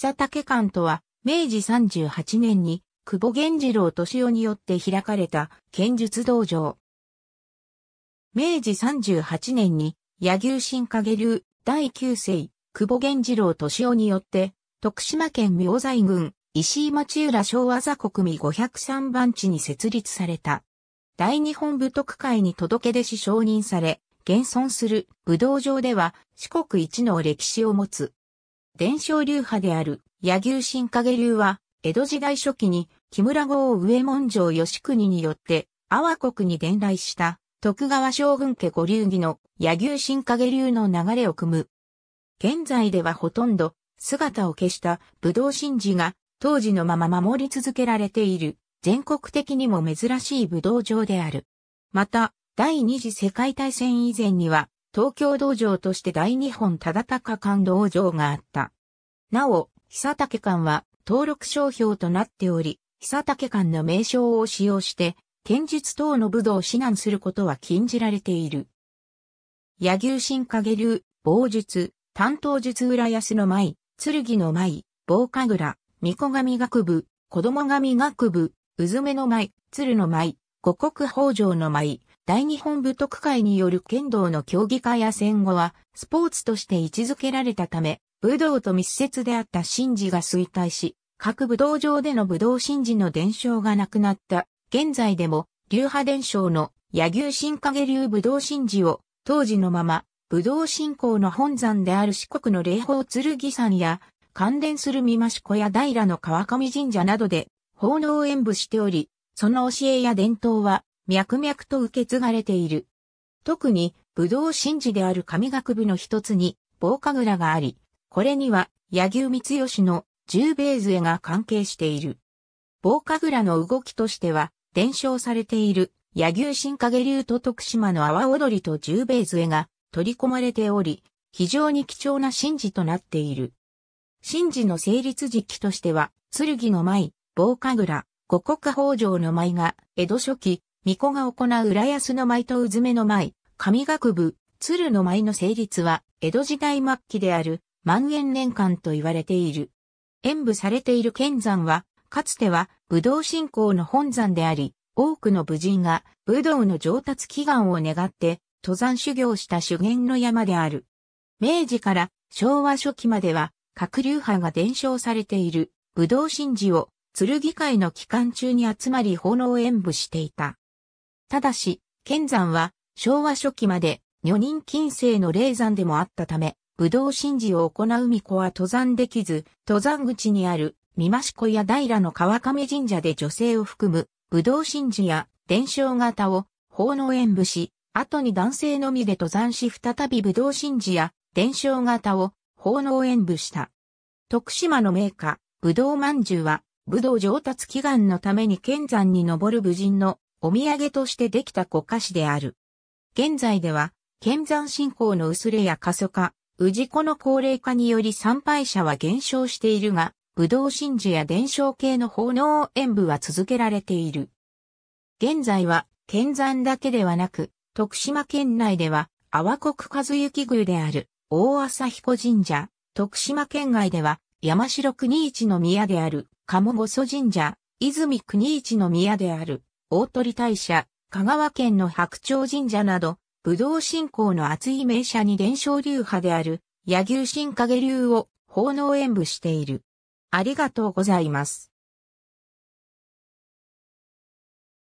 久武館とは、明治38年に、久保源次郎敏夫によって開かれた剣術道場。明治38年に、柳生新影流第9世、久保源次郎敏夫によって、徳島県明西郡、石井町浦昭和座国民503番地に設立された。大日本武徳会に届け出し承認され、現存する武道場では四国一の歴史を持つ。伝承流派である、柳生新影流は、江戸時代初期に、木村郷上門城吉国によって、阿波国に伝来した、徳川将軍家五流儀の柳生新影流の流れを組む。現在ではほとんど姿を消した武道神事が当時のまま守り続けられている全国的にも珍しい武道場である。また、第二次世界大戦以前には東京道場として大日本忠敬館道場があった。なお、久竹館は登録商標となっており、久竹館の名称を使用して、剣術等の武道を指南することは禁じられている。柳生新影流、棒術、担当術浦安の舞、剣の舞、棒神楽、巫女神学部、子供神学部、うずめの舞、鶴の舞、五国北条の舞、大日本武徳会による剣道の競技会や戦後は、スポーツとして位置づけられたため、武道と密接であった神事が衰退し、各武道場での武道神事の伝承がなくなった。現在でも、流派伝承の柳生新影流武道神事を、当時のまま、武道信仰の本山である四国の霊峰剣山や、関連する三増小や平の川上神社などで、奉納演舞しており、その教えや伝統は、脈々と受け継がれている。特に、武道神事である神学部の一つに、棒神楽があり、これには、柳生光義の十米杖が関係している。棒神楽の動きとしては、伝承されている、柳生新影流と徳島の阿波踊りと十米杖が取り込まれており、非常に貴重な神事となっている。神事の成立時期としては、剣の舞、棒神楽、五国法上の舞が、江戸初期、巫女が行う浦安の舞とうずめの舞、神学部、鶴の舞の成立は、江戸時代末期である、万円年間と言われている。演舞されている剣山は、かつては武道信仰の本山であり、多くの武人が武道の上達祈願を願って登山修行した修験の山である。明治から昭和初期までは、各流派が伝承されている武道神事を剣会の期間中に集まり奉納演舞していた。ただし、剣山は昭和初期まで女人禁制の霊山でもあったため、武道神事を行う巫女は登山できず、登山口にある三増小や平の川上神社で女性を含む武道神事や伝承型を奉納演舞し、後に男性のみで登山し再び武道神事や伝承型を奉納演舞した。徳島の名家、武道饅頭は、武道上達祈願のために剣山に登る武人のお土産としてできた古菓子である。現在では、剣山信仰の薄れや過疎化、治子の高齢化により参拝者は減少しているが、武道真珠や伝承系の奉納演舞は続けられている。現在は、剣山だけではなく、徳島県内では、阿波国和幸宮である、大朝彦神社、徳島県外では、山城国一の宮である、鴨御祖神社、泉国一の宮である、大鳥大社、香川県の白鳥神社など、武道信仰の厚い名社に伝承流派である、野牛新影流を奉納演舞している。ありがとうございます。